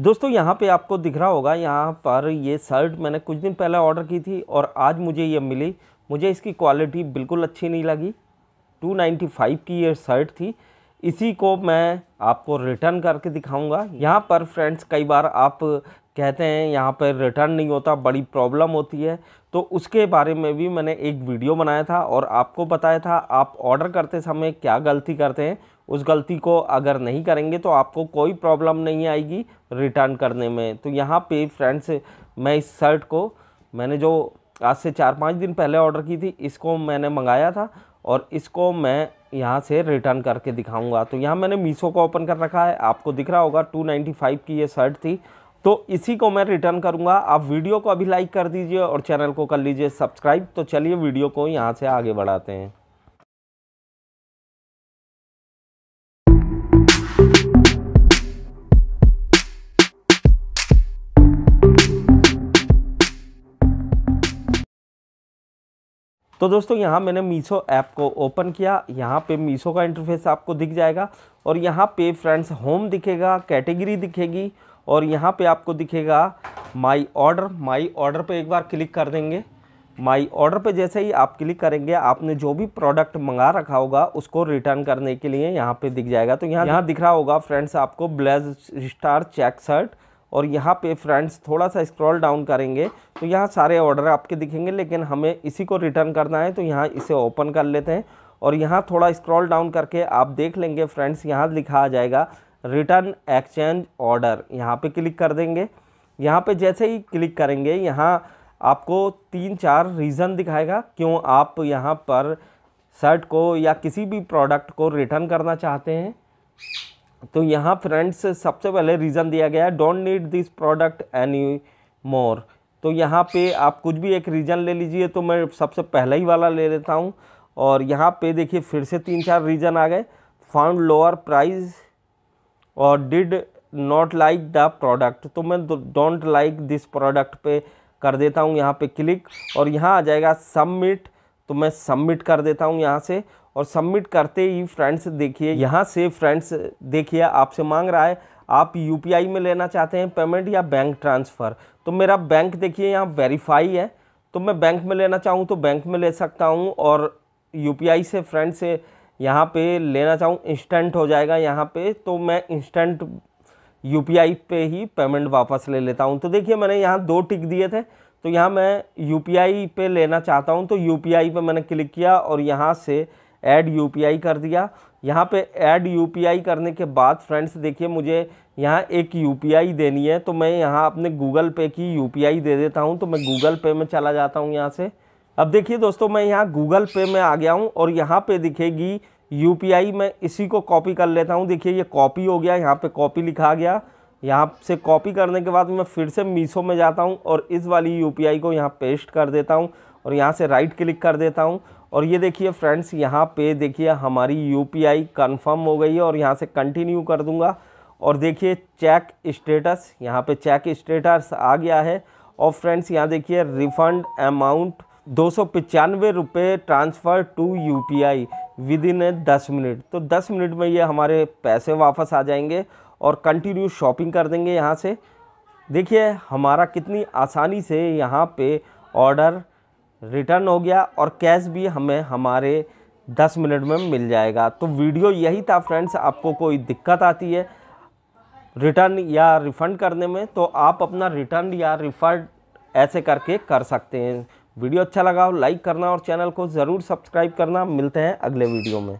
दोस्तों यहाँ पे आपको दिख रहा होगा यहाँ पर ये शर्ट मैंने कुछ दिन पहले ऑर्डर की थी और आज मुझे ये मिली मुझे इसकी क्वालिटी बिल्कुल अच्छी नहीं लगी 295 की ये शर्ट थी इसी को मैं आपको रिटर्न करके दिखाऊंगा यहाँ पर फ्रेंड्स कई बार आप कहते हैं यहाँ पर रिटर्न नहीं होता बड़ी प्रॉब्लम होती है तो उसके बारे में भी मैंने एक वीडियो बनाया था और आपको बताया था आप ऑर्डर करते समय क्या गलती करते हैं उस गलती को अगर नहीं करेंगे तो आपको कोई प्रॉब्लम नहीं आएगी रिटर्न करने में तो यहाँ पे फ्रेंड्स मैं इस शर्ट को मैंने जो आज से चार पाँच दिन पहले ऑर्डर की थी इसको मैंने मंगाया था और इसको मैं यहाँ से रिटर्न करके दिखाऊंगा तो यहाँ मैंने मीशो को ओपन कर रखा है आपको दिख रहा होगा 295 की ये शर्ट थी तो इसी को मैं रिटर्न करूँगा आप वीडियो को अभी लाइक कर दीजिए और चैनल को कर लीजिए सब्सक्राइब तो चलिए वीडियो को यहाँ से आगे बढ़ाते हैं तो दोस्तों यहाँ मैंने मीशो ऐप को ओपन किया यहाँ पे मीशो का इंटरफेस आपको दिख जाएगा और यहाँ पे फ्रेंड्स होम दिखेगा कैटेगरी दिखेगी और यहाँ पे आपको दिखेगा माई ऑर्डर माई ऑर्डर पे एक बार क्लिक कर देंगे माई ऑर्डर पे जैसे ही आप क्लिक करेंगे आपने जो भी प्रोडक्ट मंगा रखा होगा उसको रिटर्न करने के लिए यहाँ पर दिख जाएगा तो यहाँ यहाँ दिख रहा होगा फ्रेंड्स आपको ब्लेज स्टार चेक शर्ट और यहाँ पे फ्रेंड्स थोड़ा सा स्क्रॉल डाउन करेंगे तो यहाँ सारे ऑर्डर आपके दिखेंगे लेकिन हमें इसी को रिटर्न करना है तो यहाँ इसे ओपन कर लेते हैं और यहाँ थोड़ा स्क्रॉल डाउन करके आप देख लेंगे फ्रेंड्स यहाँ लिखा आ जाएगा रिटर्न एक्सचेंज ऑर्डर यहाँ पे क्लिक कर देंगे यहाँ पे जैसे ही क्लिक करेंगे यहाँ आपको तीन चार रीज़न दिखाएगा क्यों आप यहाँ पर शर्ट को या किसी भी प्रोडक्ट को रिटर्न करना चाहते हैं तो यहाँ फ्रेंड्स सबसे पहले रीज़न दिया गया है don't need this product any more तो यहाँ पे आप कुछ भी एक रीज़न ले लीजिए तो मैं सबसे पहले ही वाला ले लेता हूँ और यहाँ पे देखिए फिर से तीन चार रीज़न आ गए फाउंड लोअर प्राइस और did not like the product तो मैं डोंट लाइक दिस प्रोडक्ट पे कर देता हूँ यहाँ पे क्लिक और यहाँ आ जाएगा सबमिट तो मैं सबमिट कर देता हूँ यहाँ से और सबमिट करते ही फ्रेंड्स देखिए यहाँ से फ्रेंड्स देखिए आपसे मांग रहा है आप यू में लेना चाहते हैं पेमेंट या बैंक ट्रांसफ़र तो मेरा बैंक देखिए यहाँ वेरीफाई है तो मैं बैंक में लेना चाहूँ तो बैंक में ले सकता हूँ और यू से फ्रेंड से यहाँ पे लेना चाहूँ इंस्टेंट हो जाएगा यहाँ पे तो मैं इंस्टेंट यू पे ही पेमेंट वापस ले लेता हूँ तो देखिए मैंने यहाँ दो टिक दिए थे तो यहाँ मैं यू पे लेना चाहता हूँ तो यू पे मैंने क्लिक किया और यहाँ से ऐड यू कर दिया यहाँ पे ऐड यू करने के बाद फ्रेंड्स देखिए मुझे यहाँ एक यू देनी है तो मैं यहाँ अपने गूगल पे की यू दे देता हूँ तो मैं गूगल पे में चला जाता हूँ यहाँ से अब देखिए दोस्तों मैं यहाँ गूगल पे में आ गया हूँ और यहाँ पे दिखेगी यू मैं इसी को कॉपी कर लेता हूँ देखिए ये कॉपी हो गया यहाँ पे कॉपी लिखा गया यहाँ से कॉपी करने के बाद मैं फिर से मीसो में जाता हूँ और इस वाली यू को यहाँ पेस्ट कर देता हूँ और यहाँ से राइट क्लिक कर देता हूँ और ये देखिए फ्रेंड्स यहाँ पे देखिए हमारी यू पी हो गई है और यहाँ से कंटिन्यू कर दूँगा और देखिए चेक स्टेटस यहाँ पे चेक स्टेटस आ गया है और फ्रेंड्स यहाँ देखिए रिफंड अमाउंट दो सौ पचानवे रुपये transfer to U P within दस मिनट तो दस मिनट में ये हमारे पैसे वापस आ जाएंगे और कंटिन्यू शॉपिंग कर देंगे यहाँ से देखिए हमारा कितनी आसानी से यहाँ पे ऑर्डर रिटर्न हो गया और कैश भी हमें हमारे 10 मिनट में मिल जाएगा तो वीडियो यही था फ्रेंड्स आपको कोई दिक्कत आती है रिटर्न या रिफ़ंड करने में तो आप अपना रिटर्न या रिफ़ंड ऐसे करके कर सकते हैं वीडियो अच्छा लगा हो लाइक करना और चैनल को ज़रूर सब्सक्राइब करना मिलते हैं अगले वीडियो में